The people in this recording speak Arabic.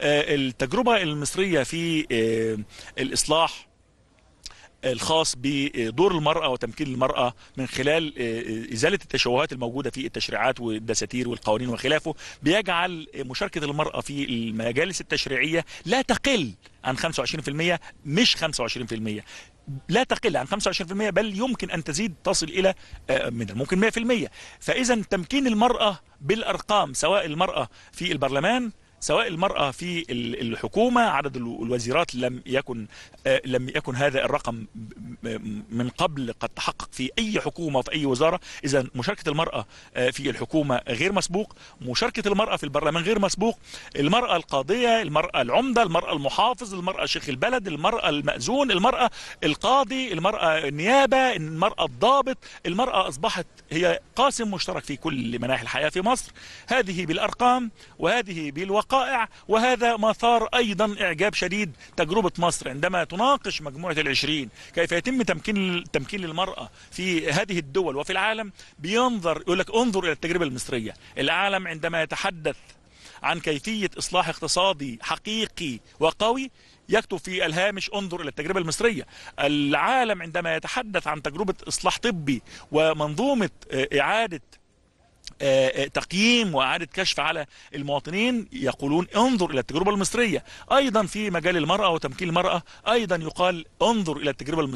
آه، التجربة المصرية في آه، الإصلاح الخاص بدور المرأة وتمكين المرأة من خلال آه، إزالة التشوهات الموجودة في التشريعات والدساتير والقوانين وخلافه بيجعل مشاركة المرأة في المجالس التشريعية لا تقل عن 25% مش 25% لا تقل عن 25% بل يمكن أن تزيد تصل إلى من الممكن 100% فإذا تمكين المرأة بالأرقام سواء المرأة في البرلمان سواء المرأة في الحكومة عدد الوزيرات لم يكن آه، لم يكن هذا الرقم من قبل قد تحقق في أي حكومة وفي أي وزارة إذا مشاركة المرأة آه، في الحكومة غير مسبوق مشاركة المرأة في البرلمان غير مسبوق المرأة القاضية المرأة العمدة المرأة المحافظ المرأة شيخ البلد المرأة المأذون المرأة القاضي المرأة النيابة المرأة الضابط المرأة أصبحت هي قاسم مشترك في كل مناحي الحياة في مصر هذه بالأرقام وهذه بالوقت القائع وهذا مثار أيضا إعجاب شديد تجربة مصر عندما تناقش مجموعة العشرين كيف يتم تمكين تمكين للمرأة في هذه الدول وفي العالم بينظر يقول لك انظر إلى التجربة المصرية العالم عندما يتحدث عن كيفية إصلاح اقتصادي حقيقي وقوي يكتب في الهامش انظر الى التجربه المصريه العالم عندما يتحدث عن تجربه اصلاح طبي ومنظومه آه، اعاده آه، آه، تقييم وإعادة كشف على المواطنين يقولون انظر إلى التجربة المصرية أيضا في مجال المرأة وتمكين المرأة أيضا يقال انظر إلى التجربة المصرية